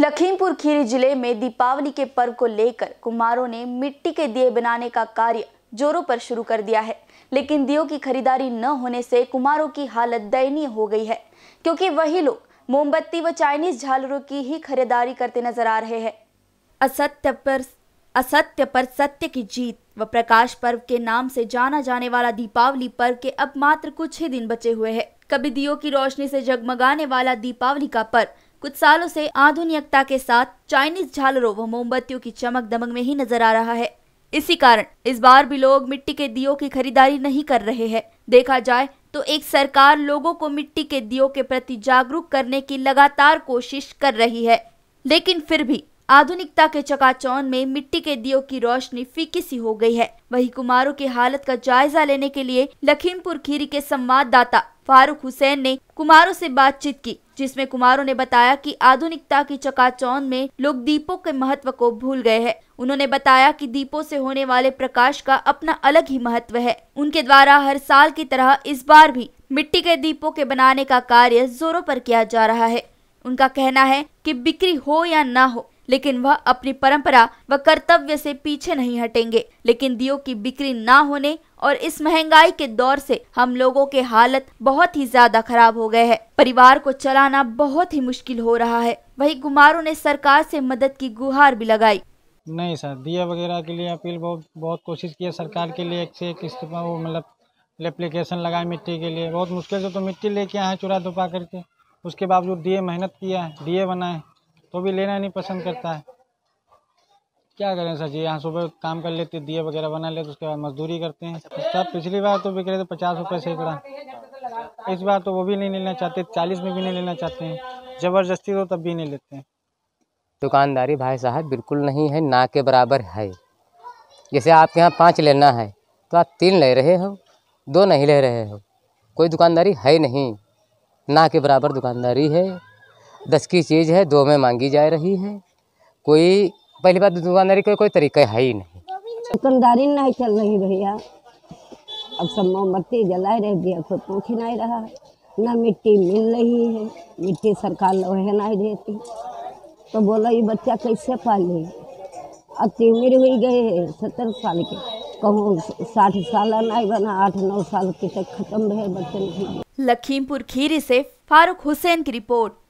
लखीमपुर खीरी जिले में दीपावली के पर्व को लेकर कुमारों ने मिट्टी के दिए बनाने का कार्य जोरों पर शुरू कर दिया है लेकिन दियो की खरीदारी न होने से कुमारों की हालत दयनीय हो गई है क्योंकि वही लोग मोमबत्ती व चाइनीज झालरों की ही खरीदारी करते नजर आ रहे हैं असत्य पर असत्य पर सत्य की जीत व प्रकाश पर्व के नाम से जाना जाने वाला दीपावली पर्व के अब मात्र कुछ ही दिन बचे हुए हैं कभी दियो की रोशनी से जगमगाने वाला दीपावली का पर्व कुछ सालों से आधुनिकता के साथ चाइनीज झालरों व मोमबत्तियों की चमक दमक में ही नजर आ रहा है इसी कारण इस बार भी लोग मिट्टी के दियो की खरीदारी नहीं कर रहे हैं देखा जाए तो एक सरकार लोगों को मिट्टी के दियो के प्रति जागरूक करने की लगातार कोशिश कर रही है लेकिन फिर भी आधुनिकता के चकाचौन में मिट्टी के दियो की रोशनी फीकी सी हो गई है वही कुमारों की हालत का जायजा लेने के लिए लखीमपुर खीरी के संवाददाता फारूक हुसैन ने कुमारों से बातचीत की जिसमें कुमारों ने बताया कि आधुनिकता की चकाचौन में लोग दीपों के महत्व को भूल गए हैं उन्होंने बताया कि दीपों से होने वाले प्रकाश का अपना अलग ही महत्व है उनके द्वारा हर साल की तरह इस बार भी मिट्टी के दीपों के बनाने का कार्य जोरों पर किया जा रहा है उनका कहना है कि बिक्री हो या ना हो लेकिन वह अपनी परंपरा व कर्तव्य से पीछे नहीं हटेंगे लेकिन दियो की बिक्री ना होने और इस महंगाई के दौर से हम लोगों के हालत बहुत ही ज्यादा खराब हो गए हैं परिवार को चलाना बहुत ही मुश्किल हो रहा है वही कुमारों ने सरकार से मदद की गुहार भी लगाई नहीं सर दिया वगैरह के लिए अपील बहुत बहुत कोशिश की सरकार के लिए एक से एक वो मतलब एप्लीकेशन लगाए मिट्टी के लिए बहुत मुश्किल से तो मिट्टी लेके आए चुरा दुपा करके उसके बावजूद दिए मेहनत किया है दिए बनाए तो भी लेना नहीं पसंद करता है क्या करें सर जी यहाँ सुबह काम कर लेते दिए वगैरह बना लेते उसके बाद मजदूरी करते हैं सब पिछली बार तो बिक रहे थे पचास रुपये सैकड़ा इस बार तो वो भी नहीं लेना चाहते चालीस में भी नहीं लेना चाहते हैं ज़बरदस्ती तो तब भी नहीं लेते हैं दुकानदारी भाई साहब बिल्कुल नहीं है ना के बराबर है जैसे आपके यहाँ पाँच लेना है तो आप तीन ले रहे हो दो नहीं ले रहे हो कोई दुकानदारी है नहीं ना के बराबर दुकानदारी है दस की चीज़ है दो में मांगी जा रही है कोई पहली बात तो दुकानदारी का कोई तरीका है ही नहीं दुकानदारी नहीं चल रही भैया अब सब मोमबत्ती जलाए रह दिया कोई पूछ नहीं रहा है न मिट्टी मिल रही है मिट्टी सरकार लोहे नहीं देती तो बोला ये बच्चा कैसे पाले अब तीमिर तो हुई गए सत्तर साल के कहूँ साठ साल नहीं बना आठ नौ साल के तक खत्म है बच्चन लखीमपुर खीरी से फारूक हुसैन की रिपोर्ट